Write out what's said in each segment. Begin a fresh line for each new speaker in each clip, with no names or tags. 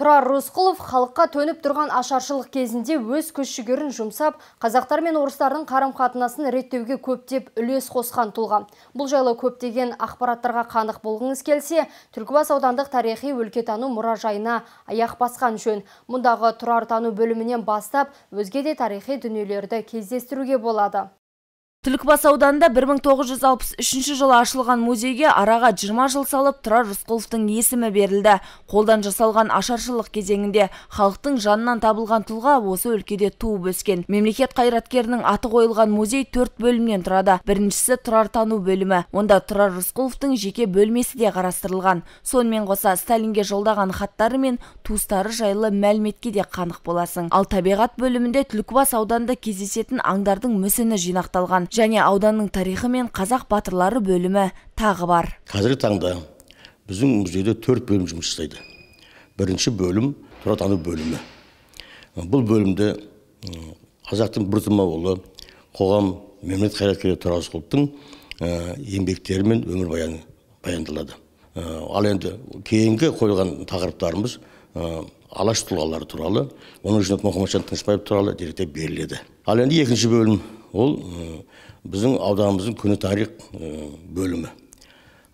Тұрар Рысқұлов халыққа төніп тұрған ашаршылық кезінде өз күш-жігерін жұмсап, қазақтар мен орыстардың қарым-қатынасын реттеуге көптеп үлес қосқан тұлға. Бұл жайлы көптеген ақпараттарға қанық болғыңыз келсе, Түркібас аудандық тарихи өлкетану мұражайына аяқ басқан жөн. Мұндағы Тұрар тану бөлімінен бастап, өзге де тарихи дүниелерді кездестіруге болады түлкібас ауданында 1963 жылы ашылған музейге араға 20 жыл салып тұрар рысқұловтың есімі берілді қолдан жасалған ашаршылық кезеңінде халықтың жанынан табылған тұлға осы өлкеде туып өскен мемлекет қайраткерінің аты қойылған музей төрт бөлімнен тұрады біріншісі тұрартану тану бөлімі онда тұрар рысқұловтың жеке бөлмесі де қарастырылған сонымен қоса сталинге жолдаған хаттары мен туыстары жайлы мәліметке де қанық боласың ал табиғат бөлімінде түлкібас ауданында кездесетін аңдардың мүсіні жинақталған және ауданның тарихы мен қазақ батырлары бөлімі тағы бар
қазіргі таңда біздің музейде төрт бөлім жұмыс жасайды бірінші бөлім тұратану бөлімі бұл бөлімде қазақтың біртұма ұлы қоғам мемлекет қайраткері тұрарсұловтың еңбектері мен өмірбаяны баяндалады ал енді кейінгі қойылған тақырыптарымыз алаш тұлғалары туралы оның ішінде мұхаммеджан тынышбаев туралы деректер беріледі ал енді екінші бөлім ол біздің ауданымыздың күні тарих бөлімі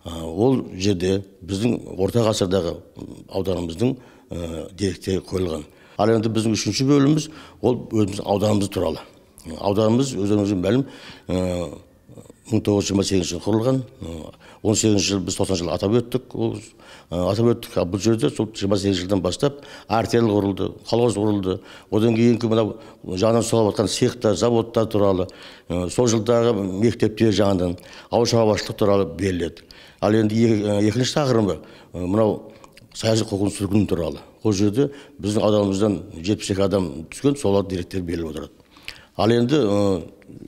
ол жерде біздің орта ғасырдағы ауданымыздың деректері қойылған ал енді біздің үшінші бөліміміз ол өзіміз ауданымыз туралы ауданымыз өздеріңізге мәлім мың тоғыз жүз жиырма сегізінші жылы құрылған он сегізінші жылы біз тоқсаныншы жылы атап өттік ол атап өттік ал бұл жерде сол жиырма сегізінші жылдан бастап артель құрылды колхоз құрылды одан кейінгі мынау жаңадан салып жатқан цехтар заводтар туралы сол жылдағы мектептер жаңадан ауыл шаруашылық туралы беріледі ал енді екінші тақырыбы мынау саяси қуғын сүргін туралы ол жерде біздің ауданымыздан жетпіс екі адам түскен солардың деректер беріліп отырады ал енді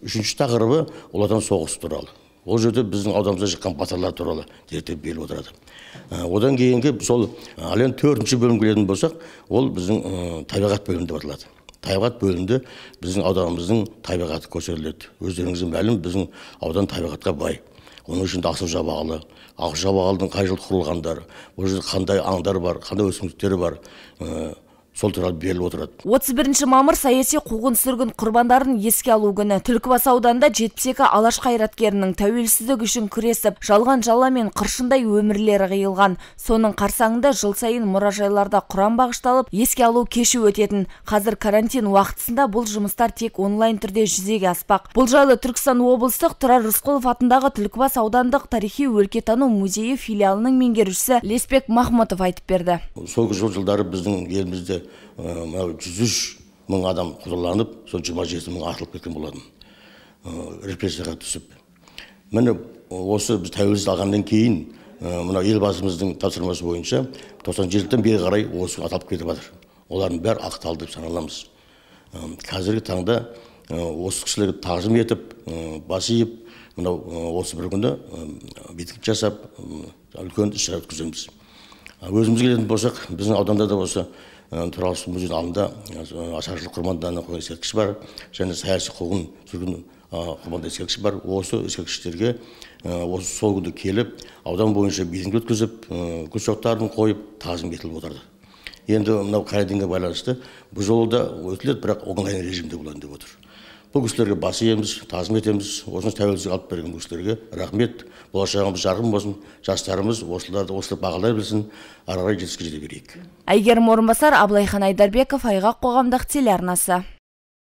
үшінші тақырыбы ұлы отан соғысы туралы ол жерде біздің ауданымызда шыққан батырлар туралы деректер беріліп отырады одан кейінгі сол ал енді төртінші бөлімге келетін болсақ ол біздің табиғат бөлімі деп аталады табиғат бөлімінде біздің ауданымыздың табиғаты көрсетіледі өздеріңізге мәлім біздің аудан табиғатқа бай оның ішінде ақсу жабағылы ақсу жабағылының қай жылы құрылғандары ол жерде қандай аңдар бар қандай өсімдіктер бар сол туралы беріліп отырады
отыз бірінші мамыр саяси қуғын сүргін құрбандарын еске алу күні түлкібас ауданында жетпіс екі алаш қайраткерінің тәуелсіздік үшін күресіп жалған жала мен қыршындай өмірлері қиылған соның қарсаңында жыл сайын мұражайларда құран бағышталып еске алу кеші өтетін қазір карантин уақытысында бұл жұмыстар тек онлайн түрде жүзеге аспақ бұл жайлы түркістан облыстық тұрар рысқұлов атындағы түлкібас аудандық тарихи өлкетану музейі филиалының меңгерушісі леспек махмұтов айтып берді
соңғы жыл жылдары біздің елімізде Э, мынау жүз үш мың адам құраланып сол жиырма жеті мың атылып кеткен болатын э, репрессияға түсіп міне осы біз тәуелсіздік алғаннан кейін э, мынау елбасымыздың тапсырмасы бойынша тоқсан жетіден бері қарай осы аталып кетіп жатыр олардың бәрі ақталды деп саналамыз қазіргі таңда осы кісілерге тағзым етіп бас иіп мынау осы бір күні митинг жасап үлкен іс шара өткіземіз өзімізге келетін болсақ біздің ауданда да осы Э, туралы музей алдында ашаршылық э, э, құрбандарына қойған ескерткіш бар және саяси қуғын сүргін құрбандар ескерткіші бар осы ескерткіштерге осы сол күні келіп аудан бойынша митинг өткізіп гүл шоқтарын қойып тағзым етіліп отырды енді мынау карантинге байланысты бұл жолы да өтіледі бірақ онлайн режимде болайын деп отыр бұл кісілерге бас иеміз тазым етеміз осындай тәуелсіздік алып берген бұл кісілерге рахмет болашағымыз жарқын болсын жастарымыз осыларды осылай бағалай білсін ары қарай жетістікке жете берейік
әйгерім орынбасар абылайхан айдарбеков айғақ қоғамдық телеарнасы